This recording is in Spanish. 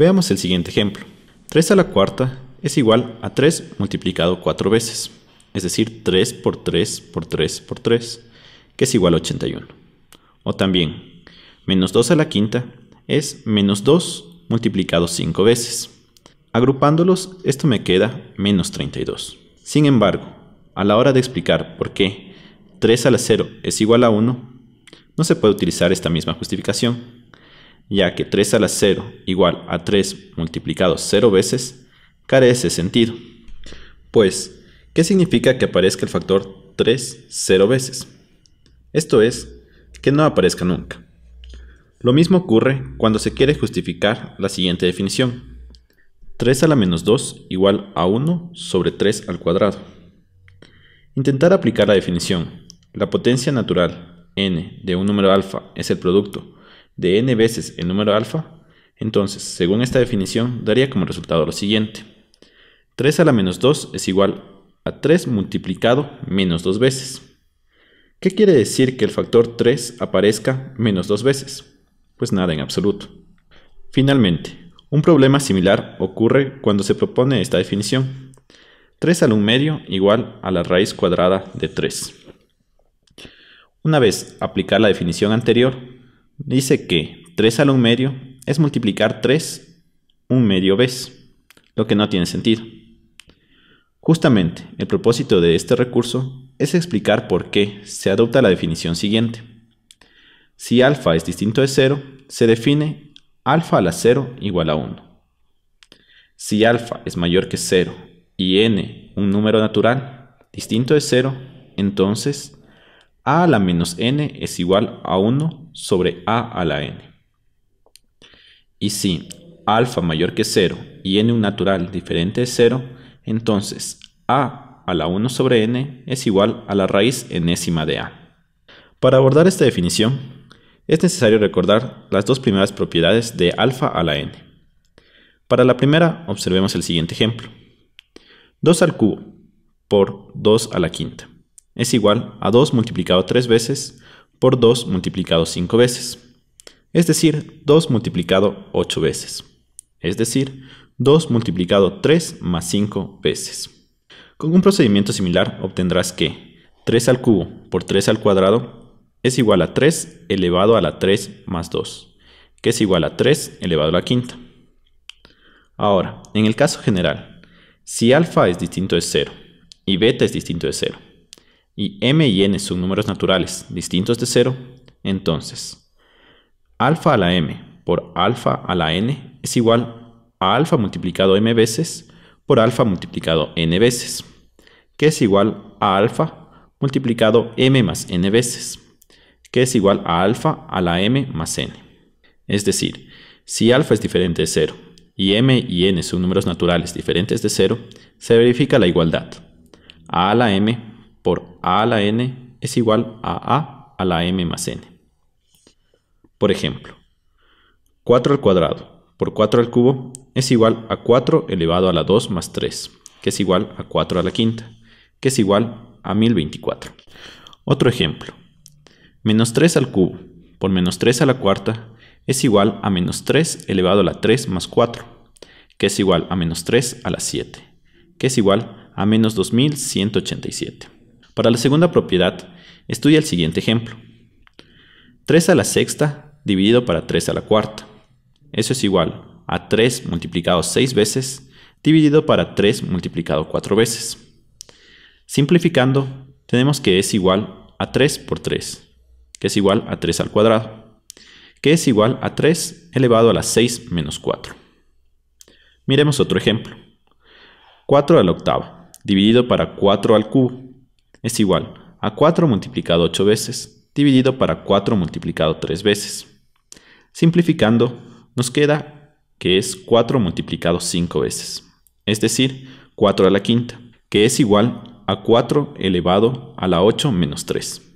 Veamos el siguiente ejemplo. 3 a la cuarta es igual a 3 multiplicado 4 veces, es decir, 3 por 3 por 3 por 3, que es igual a 81. O también, menos 2 a la quinta es menos 2 multiplicado 5 veces. Agrupándolos, esto me queda menos 32. Sin embargo, a la hora de explicar por qué 3 a la 0 es igual a 1, no se puede utilizar esta misma justificación, ya que 3 a la 0 igual a 3 multiplicado 0 veces carece sentido. Pues, ¿qué significa que aparezca el factor 3 0 veces? Esto es, que no aparezca nunca. Lo mismo ocurre cuando se quiere justificar la siguiente definición. 3 a la menos 2 igual a 1 sobre 3 al cuadrado. Intentar aplicar la definición. La potencia natural n de un número alfa es el producto de n veces el número alfa, entonces, según esta definición, daría como resultado lo siguiente. 3 a la menos 2 es igual a 3 multiplicado menos 2 veces. ¿Qué quiere decir que el factor 3 aparezca menos 2 veces? Pues nada en absoluto. Finalmente, un problema similar ocurre cuando se propone esta definición. 3 al 1 medio igual a la raíz cuadrada de 3. Una vez aplicar la definición anterior, Dice que 3 al 1 medio es multiplicar 3 un medio vez, lo que no tiene sentido. Justamente, el propósito de este recurso es explicar por qué se adopta la definición siguiente. Si alfa es distinto de 0, se define alfa a la 0 igual a 1. Si alfa es mayor que 0 y n un número natural distinto de 0, entonces a a la menos n es igual a 1 sobre a a la n. Y si alfa mayor que 0 y n un natural diferente de 0, entonces a a la 1 sobre n es igual a la raíz enésima de a. Para abordar esta definición, es necesario recordar las dos primeras propiedades de alfa a la n. Para la primera, observemos el siguiente ejemplo. 2 al cubo por 2 a la quinta es igual a 2 multiplicado 3 veces por 2 multiplicado 5 veces, es decir, 2 multiplicado 8 veces, es decir, 2 multiplicado 3 más 5 veces. Con un procedimiento similar obtendrás que 3 al cubo por 3 al cuadrado es igual a 3 elevado a la 3 más 2, que es igual a 3 elevado a la quinta. Ahora, en el caso general, si alfa es distinto de 0 y beta es distinto de 0, y m y n son números naturales distintos de cero, entonces alfa a la m por alfa a la n es igual a alfa multiplicado m veces por alfa multiplicado n veces, que es igual a alfa multiplicado m más n veces, que es igual a alfa a la m más n. Es decir, si alfa es diferente de 0 y m y n son números naturales diferentes de 0, se verifica la igualdad. a a la m por a a la n es igual a a a la m más n. Por ejemplo, 4 al cuadrado por 4 al cubo es igual a 4 elevado a la 2 más 3, que es igual a 4 a la quinta, que es igual a 1024. Otro ejemplo, menos 3 al cubo por menos 3 a la cuarta es igual a menos 3 elevado a la 3 más 4, que es igual a menos 3 a la 7, que es igual a menos 2187. Para la segunda propiedad, estudia el siguiente ejemplo. 3 a la sexta dividido para 3 a la cuarta. Eso es igual a 3 multiplicado 6 veces dividido para 3 multiplicado 4 veces. Simplificando, tenemos que es igual a 3 por 3, que es igual a 3 al cuadrado, que es igual a 3 elevado a la 6 menos 4. Miremos otro ejemplo. 4 a la octava, dividido para 4 al cubo, es igual a 4 multiplicado 8 veces, dividido para 4 multiplicado 3 veces. Simplificando, nos queda que es 4 multiplicado 5 veces, es decir, 4 a la quinta, que es igual a 4 elevado a la 8 menos 3.